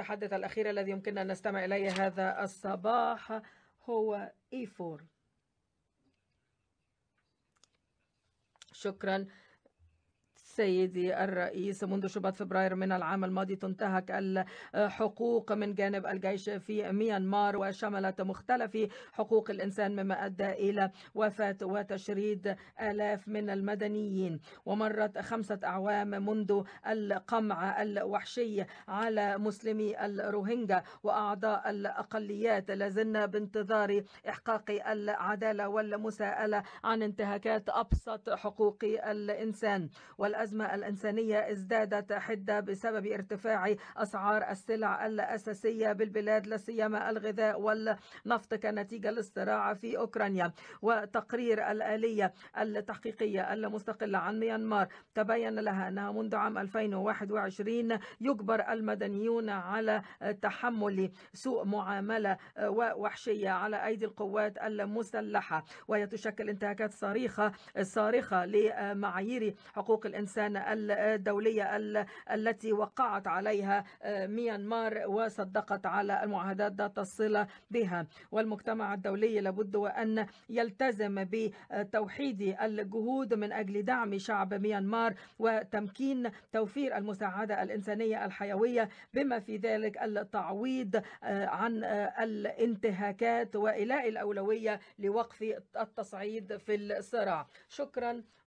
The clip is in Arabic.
المتحدث الأخير الذي يمكننا أن نستمع إليه هذا الصباح هو إيفور شكرا سيدي الرئيس منذ شباط فبراير من العام الماضي تنتهك الحقوق من جانب الجيش في ميانمار وشملت مختلف حقوق الإنسان مما أدى إلى وفاة وتشريد آلاف من المدنيين ومرت خمسة أعوام منذ القمع الوحشي على مسلمي الروهينجا وأعضاء الأقليات لازلنا بانتظار إحقاق العدالة والمساءلة عن انتهاكات أبسط حقوق الإنسان والأزمة الأزمة الإنسانية ازدادت حدة بسبب ارتفاع أسعار السلع الأساسية بالبلاد لا سيما الغذاء والنفط كنتيجة للصراع في أوكرانيا وتقرير الآلية التحقيقية المستقلة عن ميانمار تبين لها أنها منذ عام 2021 يجبر المدنيون على تحمل سوء معاملة ووحشية على أيدي القوات المسلحة وهي تشكل انتهاكات صريخة صارخة لمعايير حقوق الإنسان الإنسان الدولية التي وقعت عليها آه، ميانمار وصدقت على المعاهدات ذات الصلة بها والمجتمع الدولي لابد وأن يلتزم بتوحيد الجهود من أجل دعم شعب ميانمار وتمكين توفير المساعدة الإنسانية الحيوية بما في ذلك التعويض آه، عن آه، الانتهاكات وإلاء الأولوية لوقف التصعيد في الصراع شكرا